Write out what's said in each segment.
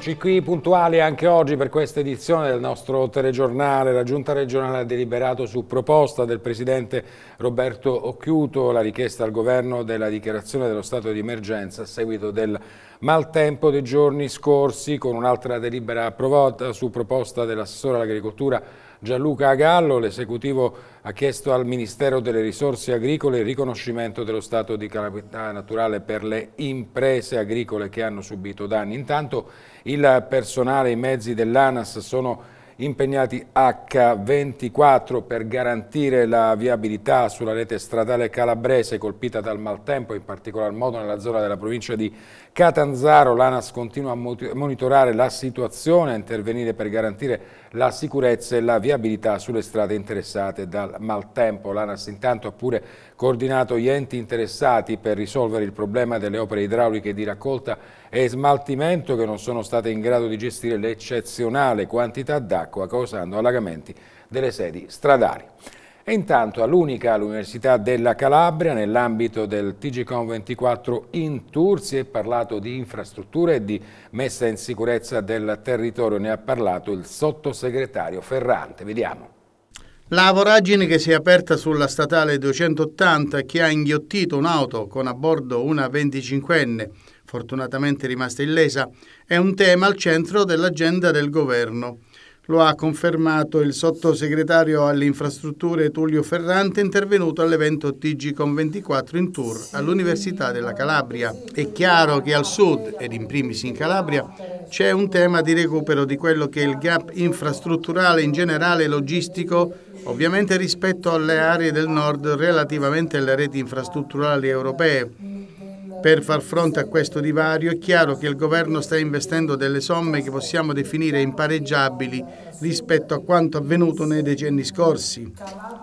Eccoci qui puntuali anche oggi per questa edizione del nostro telegiornale. La Giunta regionale ha deliberato su proposta del Presidente Roberto Occhiuto la richiesta al Governo della dichiarazione dello stato di emergenza a seguito del maltempo dei giorni scorsi con un'altra delibera approvata su proposta dell'assessore all'agricoltura Gianluca Agallo, l'esecutivo ha chiesto al Ministero delle Risorse Agricole il riconoscimento dello stato di calamità naturale per le imprese agricole che hanno subito danni. Intanto il personale e i mezzi dell'ANAS sono impegnati H24 per garantire la viabilità sulla rete stradale calabrese colpita dal maltempo, in particolar modo nella zona della provincia di Catanzaro. L'ANAS continua a monitorare la situazione, a intervenire per garantire la sicurezza e la viabilità sulle strade interessate dal maltempo. L'ANAS intanto ha pure coordinato gli enti interessati per risolvere il problema delle opere idrauliche di raccolta e smaltimento che non sono state in grado di gestire l'eccezionale quantità d'acqua causando allagamenti delle sedi stradali. E intanto all'Unica, all'Università della Calabria, nell'ambito del TGCOM24 in Tour, si è parlato di infrastrutture e di messa in sicurezza del territorio. Ne ha parlato il sottosegretario Ferrante. Vediamo. La voragine che si è aperta sulla statale 280 che ha inghiottito un'auto con a bordo una 25enne, fortunatamente rimasta illesa, è un tema al centro dell'agenda del governo. Lo ha confermato il sottosegretario alle infrastrutture Tullio Ferrante intervenuto all'evento TG 24 in tour all'Università della Calabria. È chiaro che al sud, ed in primis in Calabria, c'è un tema di recupero di quello che è il gap infrastrutturale in generale logistico ovviamente rispetto alle aree del nord relativamente alle reti infrastrutturali europee per far fronte a questo divario è chiaro che il governo sta investendo delle somme che possiamo definire impareggiabili rispetto a quanto avvenuto nei decenni scorsi.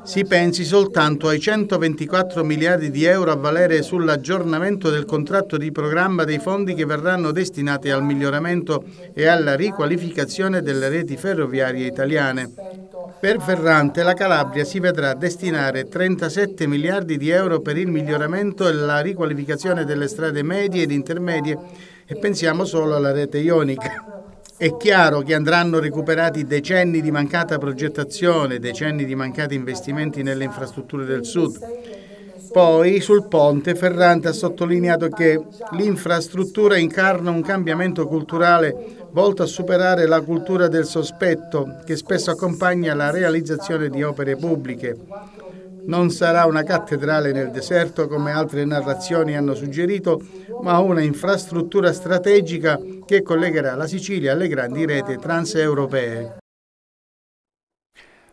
Si pensi soltanto ai 124 miliardi di euro a valere sull'aggiornamento del contratto di programma dei fondi che verranno destinati al miglioramento e alla riqualificazione delle reti ferroviarie italiane. Per Ferrante la Calabria si vedrà destinare 37 miliardi di euro per il miglioramento e la riqualificazione delle strade medie ed intermedie e pensiamo solo alla rete ionica. È chiaro che andranno recuperati decenni di mancata progettazione, decenni di mancati investimenti nelle infrastrutture del sud. Poi sul ponte Ferrante ha sottolineato che l'infrastruttura incarna un cambiamento culturale volto a superare la cultura del sospetto che spesso accompagna la realizzazione di opere pubbliche. Non sarà una cattedrale nel deserto come altre narrazioni hanno suggerito, ma una infrastruttura strategica che collegherà la Sicilia alle grandi reti transeuropee.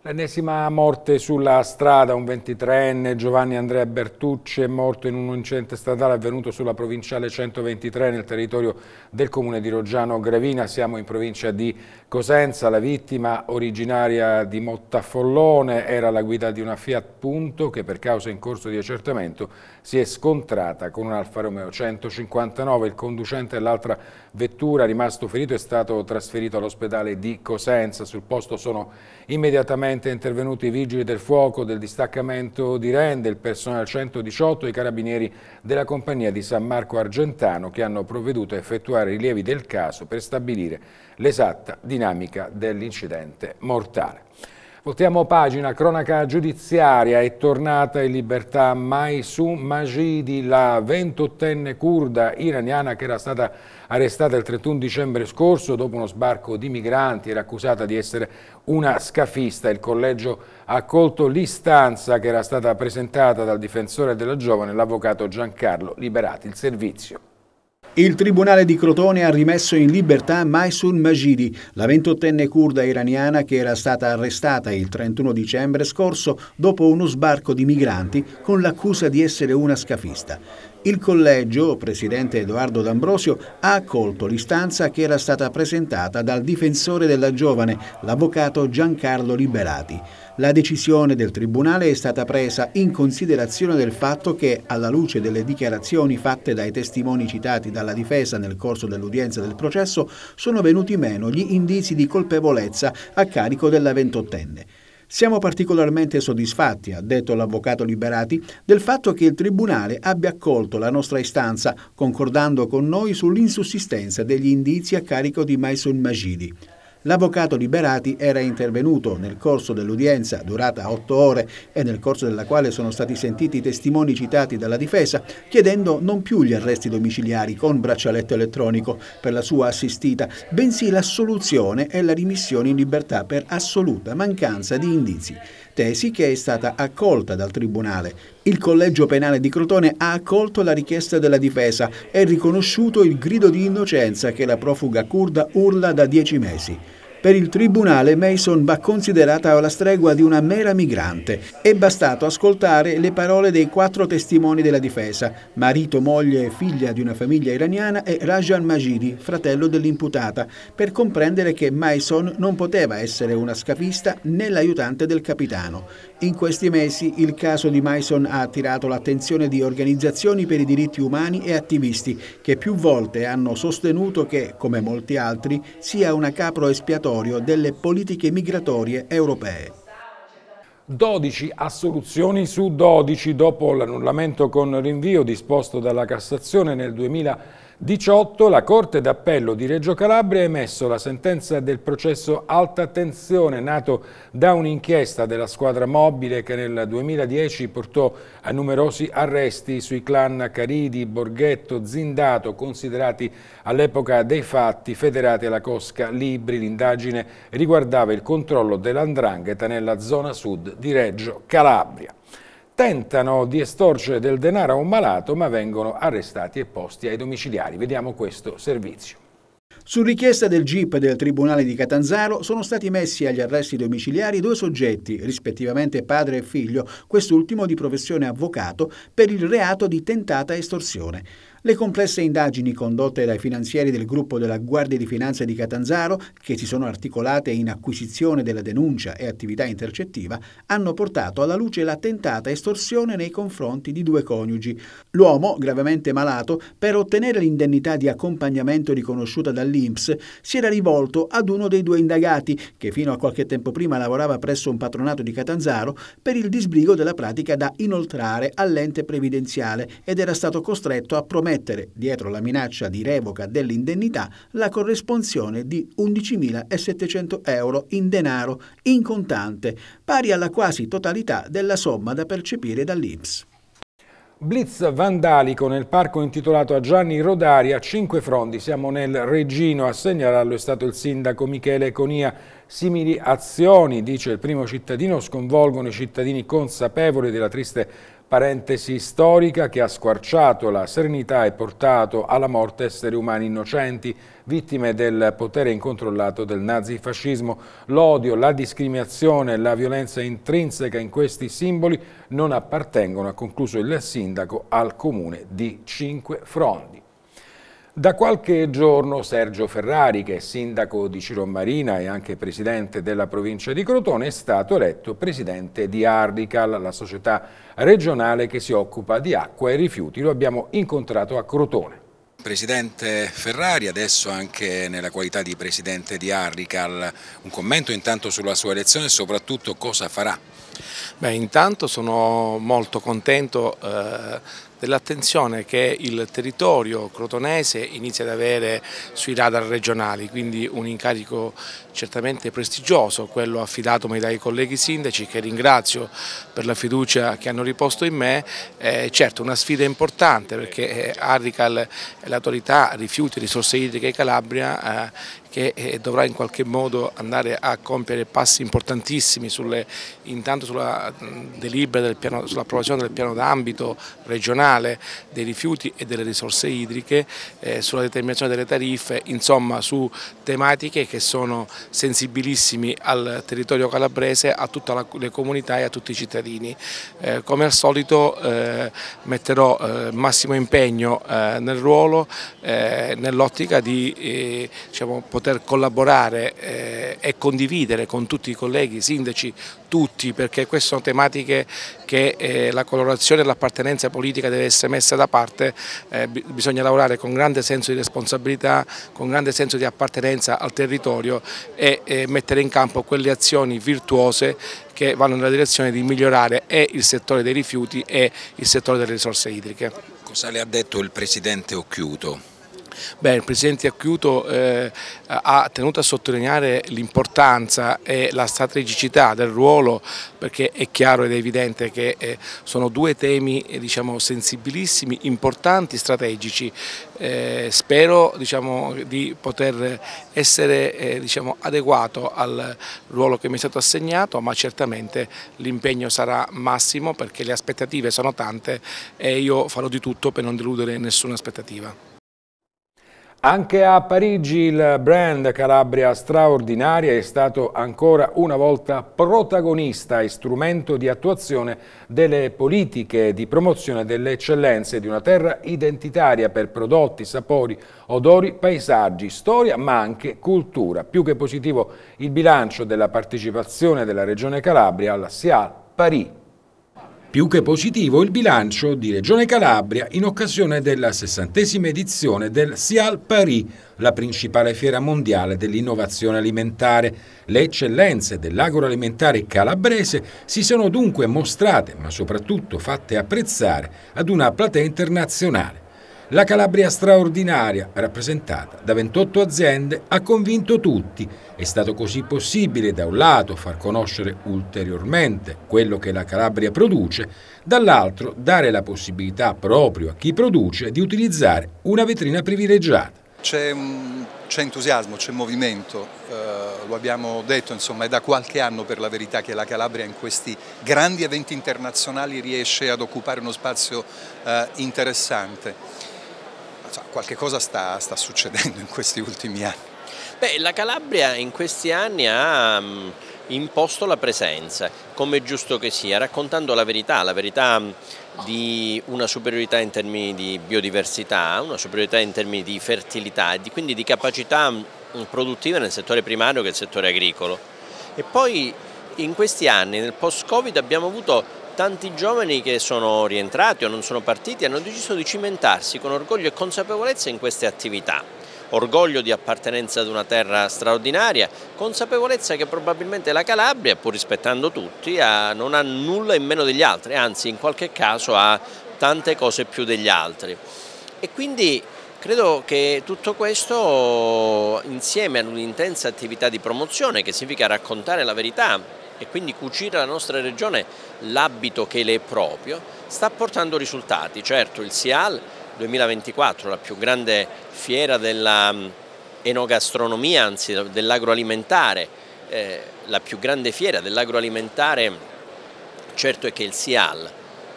L'ennesima morte sulla strada, un 23enne Giovanni Andrea Bertucci è morto in un incidente stradale avvenuto sulla provinciale 123 nel territorio del comune di Roggiano Gravina, siamo in provincia di Cosenza, la vittima originaria di Mottafollone era la guida di una Fiat Punto che per causa in corso di accertamento si è scontrata con un Alfa Romeo 159. Il conducente dell'altra vettura rimasto ferito è stato trasferito all'ospedale di Cosenza. Sul posto sono immediatamente intervenuti i vigili del fuoco del distaccamento di Rende, il personale 118 e i carabinieri della compagnia di San Marco Argentano che hanno provveduto a effettuare rilievi del caso per stabilire l'esatta dinamica dell'incidente mortale. Voltiamo pagina, cronaca giudiziaria, è tornata in libertà Maisu Majidi, la 28enne curda iraniana che era stata arrestata il 31 dicembre scorso dopo uno sbarco di migranti, era accusata di essere una scafista. Il collegio ha accolto l'istanza che era stata presentata dal difensore della giovane, l'avvocato Giancarlo Liberati. Il servizio. Il tribunale di Crotone ha rimesso in libertà Maisun Majidi, la 28enne curda iraniana che era stata arrestata il 31 dicembre scorso dopo uno sbarco di migranti con l'accusa di essere una scafista. Il collegio, presidente Edoardo D'Ambrosio, ha accolto l'istanza che era stata presentata dal difensore della giovane, l'avvocato Giancarlo Liberati. La decisione del Tribunale è stata presa in considerazione del fatto che, alla luce delle dichiarazioni fatte dai testimoni citati dalla difesa nel corso dell'udienza del processo, sono venuti meno gli indizi di colpevolezza a carico della ventottenne. Siamo particolarmente soddisfatti, ha detto l'avvocato Liberati, del fatto che il Tribunale abbia accolto la nostra istanza, concordando con noi sull'insussistenza degli indizi a carico di Maison Magidi. L'avvocato Liberati era intervenuto nel corso dell'udienza, durata otto ore, e nel corso della quale sono stati sentiti i testimoni citati dalla difesa, chiedendo non più gli arresti domiciliari con braccialetto elettronico per la sua assistita, bensì l'assoluzione e la rimissione in libertà per assoluta mancanza di indizi tesi che è stata accolta dal Tribunale. Il Collegio Penale di Crotone ha accolto la richiesta della difesa e riconosciuto il grido di innocenza che la profuga curda urla da dieci mesi. Per il Tribunale Mason va considerata alla stregua di una mera migrante. È bastato ascoltare le parole dei quattro testimoni della difesa, marito, moglie e figlia di una famiglia iraniana e Rajan Majidi, fratello dell'imputata, per comprendere che Mason non poteva essere una scafista né l'aiutante del capitano. In questi mesi il caso di Mason ha attirato l'attenzione di organizzazioni per i diritti umani e attivisti che più volte hanno sostenuto che, come molti altri, sia una capro espiatoria regolatorio delle politiche migratorie europee. 12 assoluzioni su 12 dopo l'annullamento con rinvio disposto dalla Cassazione nel 2020 18. La Corte d'Appello di Reggio Calabria ha emesso la sentenza del processo Alta Tensione, nato da un'inchiesta della squadra mobile che nel 2010 portò a numerosi arresti sui clan Caridi, Borghetto, Zindato, considerati all'epoca dei fatti federati alla Cosca Libri. L'indagine riguardava il controllo dell'andrangheta nella zona sud di Reggio Calabria tentano di estorcere del denaro a un malato ma vengono arrestati e posti ai domiciliari. Vediamo questo servizio. Su richiesta del GIP del Tribunale di Catanzaro sono stati messi agli arresti domiciliari due soggetti, rispettivamente padre e figlio, quest'ultimo di professione avvocato, per il reato di tentata estorsione. Le complesse indagini condotte dai finanzieri del gruppo della Guardia di Finanza di Catanzaro, che si sono articolate in acquisizione della denuncia e attività intercettiva, hanno portato alla luce la tentata estorsione nei confronti di due coniugi. L'uomo, gravemente malato, per ottenere l'indennità di accompagnamento riconosciuta dall'INPS, si era rivolto ad uno dei due indagati, che fino a qualche tempo prima lavorava presso un patronato di Catanzaro, per il disbrigo della pratica da inoltrare all'ente previdenziale ed era stato costretto a promettere mettere dietro la minaccia di revoca dell'indennità la corresponsione di 11.700 euro in denaro in contante, pari alla quasi totalità della somma da percepire dall'IPS. Blitz vandalico nel parco intitolato a Gianni Rodari a Cinque Frondi. Siamo nel Regino a segnalarlo è stato il sindaco Michele Conia. Simili azioni, dice il primo cittadino, sconvolgono i cittadini consapevoli della triste parentesi storica che ha squarciato la serenità e portato alla morte esseri umani innocenti, vittime del potere incontrollato del nazifascismo. L'odio, la discriminazione, e la violenza intrinseca in questi simboli non appartengono, ha concluso il sindaco, al comune di Cinque Frondi. Da qualche giorno Sergio Ferrari, che è sindaco di Cirommarina e anche presidente della provincia di Crotone, è stato eletto presidente di Ardical, la società regionale che si occupa di acqua e rifiuti. Lo abbiamo incontrato a Crotone. Presidente Ferrari, adesso anche nella qualità di presidente di Ardical, un commento intanto sulla sua elezione e soprattutto cosa farà Beh, intanto sono molto contento eh, dell'attenzione che il territorio crotonese inizia ad avere sui radar regionali, quindi un incarico certamente prestigioso, quello affidatomi dai colleghi sindaci che ringrazio per la fiducia che hanno riposto in me, eh, certo una sfida importante perché eh, Arrical, l'autorità rifiuti, risorse idriche Calabria eh, che eh, dovrà in qualche modo andare a compiere passi importantissimi sulle, intanto sulla delibera, del sull'approvazione del piano d'ambito regionale nazionale dei rifiuti e delle risorse idriche, eh, sulla determinazione delle tariffe, insomma su tematiche che sono sensibilissimi al territorio calabrese, a tutte le comunità e a tutti i cittadini. Eh, come al solito eh, metterò eh, massimo impegno eh, nel ruolo, eh, nell'ottica di diciamo, poter collaborare e condividere con tutti i colleghi, sindaci, tutti, perché queste sono tematiche che eh, la colorazione e l'appartenenza politica deve essere messa da parte, eh, bisogna lavorare con grande senso di responsabilità, con grande senso di appartenenza al territorio e eh, mettere in campo quelle azioni virtuose che vanno nella direzione di migliorare e il settore dei rifiuti e il settore delle risorse idriche. Cosa le ha detto il Presidente Occhiuto? Beh, il Presidente Acchiuto eh, ha tenuto a sottolineare l'importanza e la strategicità del ruolo perché è chiaro ed evidente che eh, sono due temi eh, diciamo, sensibilissimi, importanti, strategici. Eh, spero diciamo, di poter essere eh, diciamo, adeguato al ruolo che mi è stato assegnato ma certamente l'impegno sarà massimo perché le aspettative sono tante e io farò di tutto per non deludere nessuna aspettativa. Anche a Parigi il brand Calabria Straordinaria è stato ancora una volta protagonista e strumento di attuazione delle politiche di promozione delle eccellenze di una terra identitaria per prodotti, sapori, odori, paesaggi, storia ma anche cultura. Più che positivo il bilancio della partecipazione della Regione Calabria alla SIAL Paris più che positivo il bilancio di Regione Calabria in occasione della sessantesima edizione del Sial Paris, la principale fiera mondiale dell'innovazione alimentare. Le eccellenze dell'agroalimentare calabrese si sono dunque mostrate, ma soprattutto fatte apprezzare, ad una platea internazionale la Calabria straordinaria, rappresentata da 28 aziende, ha convinto tutti. È stato così possibile da un lato far conoscere ulteriormente quello che la Calabria produce, dall'altro dare la possibilità proprio a chi produce di utilizzare una vetrina privilegiata. C'è entusiasmo, c'è movimento, eh, lo abbiamo detto, insomma, è da qualche anno per la verità che la Calabria in questi grandi eventi internazionali riesce ad occupare uno spazio eh, interessante so, cioè, qualche cosa sta, sta, succedendo in questi ultimi anni. Beh, la Calabria in questi anni ha... Um imposto la presenza, come è giusto che sia, raccontando la verità, la verità mm, di una superiorità in termini di biodiversità, una superiorità in termini di fertilità e quindi di capacità mm, produttiva nel settore primario che è il settore agricolo. E poi in questi anni, nel post-Covid, abbiamo avuto tanti giovani che sono rientrati o non sono partiti hanno deciso di cimentarsi con orgoglio e consapevolezza in queste attività. Orgoglio di appartenenza ad una terra straordinaria, consapevolezza che probabilmente la Calabria, pur rispettando tutti, non ha nulla in meno degli altri, anzi in qualche caso ha tante cose più degli altri. E quindi Credo che tutto questo insieme ad un'intensa attività di promozione che significa raccontare la verità e quindi cucire alla nostra regione l'abito che le è proprio, sta portando risultati. Certo, il SIAL 2024, la più grande fiera dell'enogastronomia, mm, anzi dell'agroalimentare, eh, la più grande fiera dell'agroalimentare, certo è che il SIAL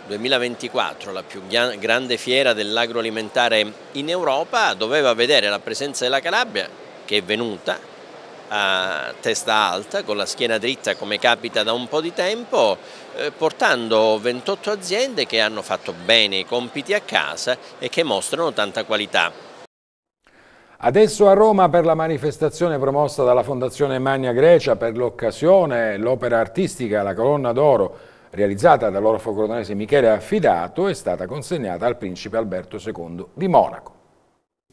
2024, la più grande fiera dell'agroalimentare in Europa, doveva vedere la presenza della Calabria, che è venuta, a testa alta, con la schiena dritta come capita da un po' di tempo, eh, portando 28 aziende che hanno fatto bene i compiti a casa e che mostrano tanta qualità. Adesso a Roma per la manifestazione promossa dalla Fondazione Magna Grecia per l'occasione l'opera artistica La Colonna d'Oro realizzata dall'orfo crotonese Michele Affidato è stata consegnata al principe Alberto II di Monaco.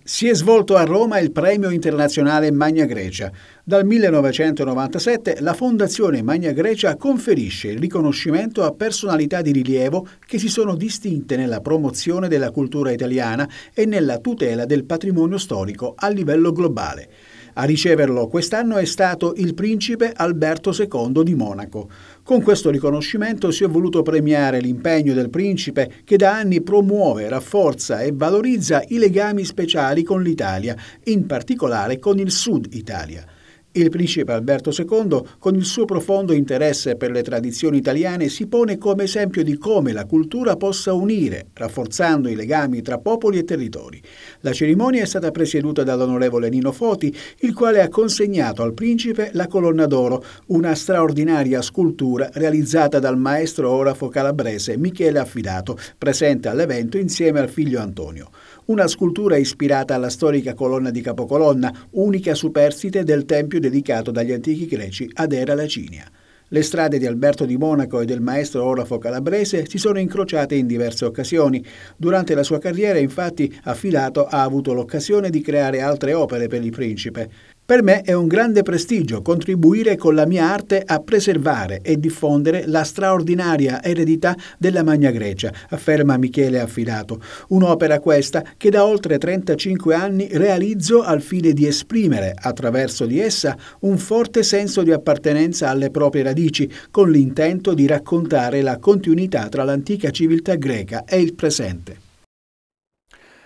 Si è svolto a Roma il Premio Internazionale Magna Grecia. Dal 1997 la Fondazione Magna Grecia conferisce il riconoscimento a personalità di rilievo che si sono distinte nella promozione della cultura italiana e nella tutela del patrimonio storico a livello globale. A riceverlo quest'anno è stato il principe Alberto II di Monaco. Con questo riconoscimento si è voluto premiare l'impegno del principe che da anni promuove, rafforza e valorizza i legami speciali con l'Italia, in particolare con il Sud Italia. Il principe Alberto II, con il suo profondo interesse per le tradizioni italiane, si pone come esempio di come la cultura possa unire, rafforzando i legami tra popoli e territori. La cerimonia è stata presieduta dall'onorevole Nino Foti, il quale ha consegnato al principe la colonna d'oro, una straordinaria scultura realizzata dal maestro orafo calabrese Michele Affidato, presente all'evento insieme al figlio Antonio. Una scultura ispirata alla storica colonna di Capocolonna, unica superstite del tempio dedicato dagli antichi greci ad Era Lacinia. Le strade di Alberto di Monaco e del maestro Orafo Calabrese si sono incrociate in diverse occasioni. Durante la sua carriera, infatti, affilato ha avuto l'occasione di creare altre opere per il principe. Per me è un grande prestigio contribuire con la mia arte a preservare e diffondere la straordinaria eredità della Magna Grecia, afferma Michele Affidato. Un'opera questa che da oltre 35 anni realizzo al fine di esprimere, attraverso di essa, un forte senso di appartenenza alle proprie radici, con l'intento di raccontare la continuità tra l'antica civiltà greca e il presente.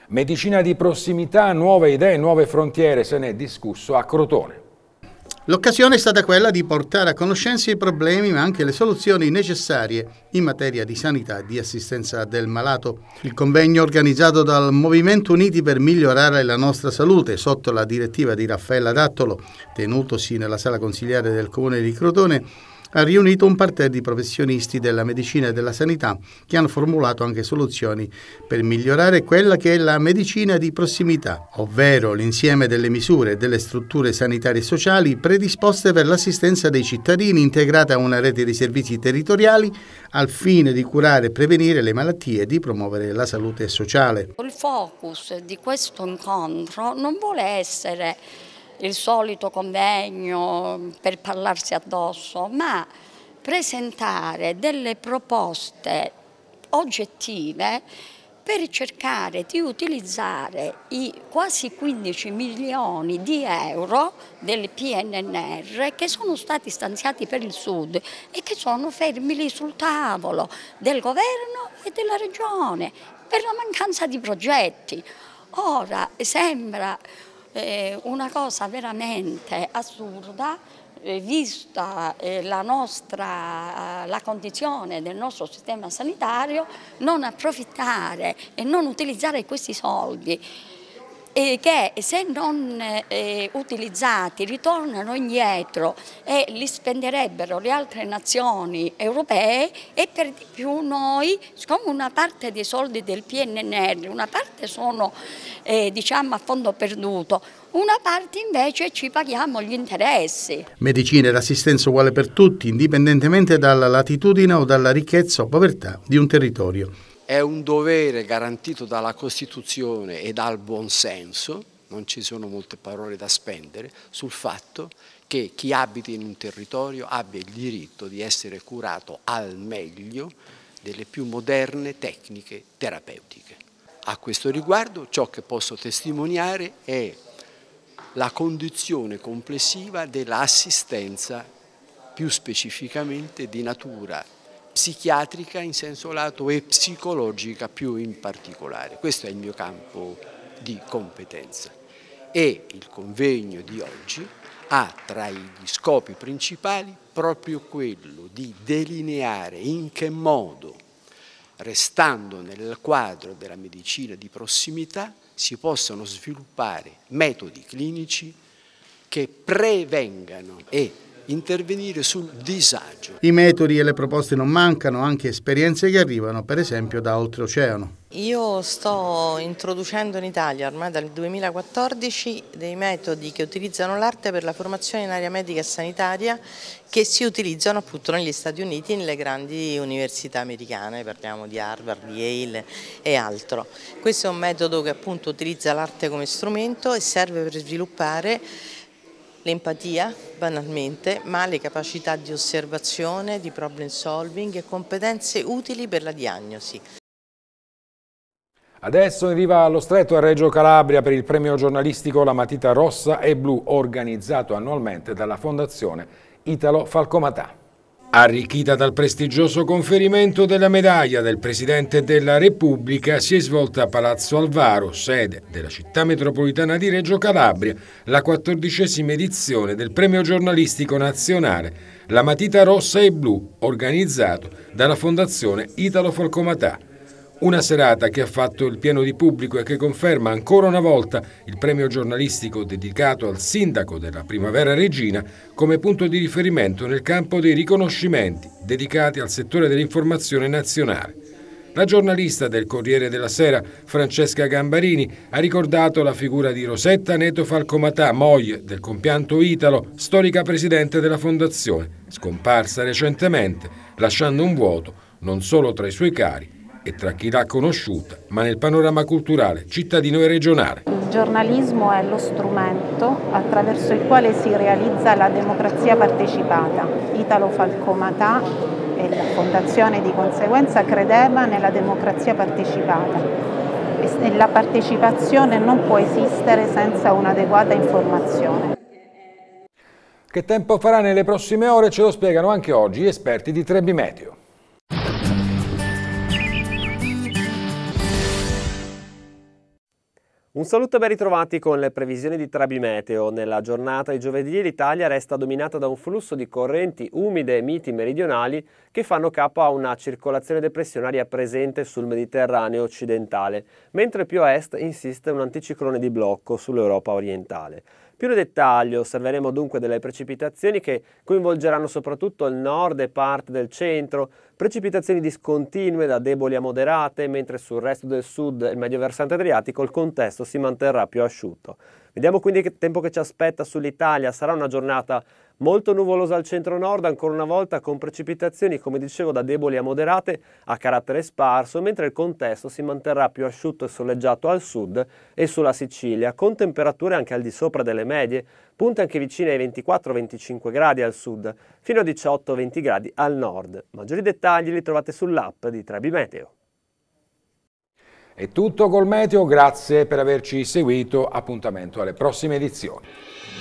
Medicina di prossimità, nuove idee, nuove frontiere, se ne è discusso a Crotone. L'occasione è stata quella di portare a conoscenza i problemi ma anche le soluzioni necessarie in materia di sanità e di assistenza del malato. Il convegno organizzato dal Movimento Uniti per migliorare la nostra salute sotto la direttiva di Raffaella Dattolo, tenutosi nella sala consigliare del comune di Crotone, ha riunito un parterre di professionisti della medicina e della sanità che hanno formulato anche soluzioni per migliorare quella che è la medicina di prossimità, ovvero l'insieme delle misure e delle strutture sanitarie e sociali predisposte per l'assistenza dei cittadini integrata a una rete di servizi territoriali al fine di curare e prevenire le malattie e di promuovere la salute sociale. Il focus di questo incontro non vuole essere il solito convegno per parlarsi addosso, ma presentare delle proposte oggettive per cercare di utilizzare i quasi 15 milioni di euro del PNNR che sono stati stanziati per il Sud e che sono fermi lì sul tavolo del governo e della regione per la mancanza di progetti. Ora sembra eh, una cosa veramente assurda eh, vista eh, la, nostra, eh, la condizione del nostro sistema sanitario, non approfittare e non utilizzare questi soldi eh, che se non eh, utilizzati ritornano indietro e li spenderebbero le altre nazioni europee e per di più noi, siccome una parte dei soldi del PNR, una parte sono eh, diciamo a fondo perduto, una parte invece ci paghiamo gli interessi. Medicina ed assistenza uguale per tutti, indipendentemente dalla latitudine o dalla ricchezza o povertà di un territorio è un dovere garantito dalla Costituzione e dal buonsenso, non ci sono molte parole da spendere, sul fatto che chi abita in un territorio abbia il diritto di essere curato al meglio delle più moderne tecniche terapeutiche. A questo riguardo ciò che posso testimoniare è la condizione complessiva dell'assistenza più specificamente di natura psichiatrica in senso lato e psicologica più in particolare. Questo è il mio campo di competenza e il convegno di oggi ha tra gli scopi principali proprio quello di delineare in che modo, restando nel quadro della medicina di prossimità, si possano sviluppare metodi clinici che prevengano e intervenire sul disagio. I metodi e le proposte non mancano, anche esperienze che arrivano per esempio da oltreoceano. Io sto introducendo in Italia ormai dal 2014 dei metodi che utilizzano l'arte per la formazione in area medica e sanitaria che si utilizzano appunto negli Stati Uniti e nelle grandi università americane, parliamo di Harvard, Yale e altro. Questo è un metodo che appunto utilizza l'arte come strumento e serve per sviluppare l'empatia banalmente, ma le capacità di osservazione, di problem solving e competenze utili per la diagnosi. Adesso arriva allo stretto a Reggio Calabria per il premio giornalistico La matita rossa e blu organizzato annualmente dalla Fondazione Italo Falcomatà. Arricchita dal prestigioso conferimento della medaglia del Presidente della Repubblica, si è svolta a Palazzo Alvaro, sede della città metropolitana di Reggio Calabria, la quattordicesima edizione del Premio Giornalistico Nazionale, la matita rossa e blu, organizzato dalla Fondazione Italo Folcomatà. Una serata che ha fatto il pieno di pubblico e che conferma ancora una volta il premio giornalistico dedicato al sindaco della Primavera Regina come punto di riferimento nel campo dei riconoscimenti dedicati al settore dell'informazione nazionale. La giornalista del Corriere della Sera, Francesca Gambarini, ha ricordato la figura di Rosetta Neto Falcomatà, moglie del compianto Italo, storica presidente della fondazione, scomparsa recentemente, lasciando un vuoto non solo tra i suoi cari, e tra chi l'ha conosciuta, ma nel panorama culturale, cittadino e regionale. Il giornalismo è lo strumento attraverso il quale si realizza la democrazia partecipata. Italo Falcomatà e la Fondazione di conseguenza credeva nella democrazia partecipata e la partecipazione non può esistere senza un'adeguata informazione. Che tempo farà nelle prossime ore ce lo spiegano anche oggi gli esperti di Trebi Meteo. Un saluto e ben ritrovati con le previsioni di Trabimeteo. Nella giornata di giovedì l'Italia resta dominata da un flusso di correnti umide e miti meridionali che fanno capo a una circolazione depressionaria presente sul Mediterraneo occidentale, mentre più a est insiste un anticiclone di blocco sull'Europa orientale. Più nel dettaglio osserveremo dunque delle precipitazioni che coinvolgeranno soprattutto il nord e parte del centro, precipitazioni discontinue da deboli a moderate, mentre sul resto del sud e il medio versante adriatico il contesto si manterrà più asciutto. Vediamo quindi che tempo che ci aspetta sull'Italia, sarà una giornata Molto nuvolosa al centro-nord, ancora una volta con precipitazioni, come dicevo, da deboli a moderate a carattere sparso, mentre il contesto si manterrà più asciutto e soleggiato al sud e sulla Sicilia, con temperature anche al di sopra delle medie, punte anche vicine ai 24-25 gradi al sud, fino a 18-20 gradi al nord. Maggiori dettagli li trovate sull'app di Trebi Meteo. È tutto col Meteo, grazie per averci seguito, appuntamento alle prossime edizioni.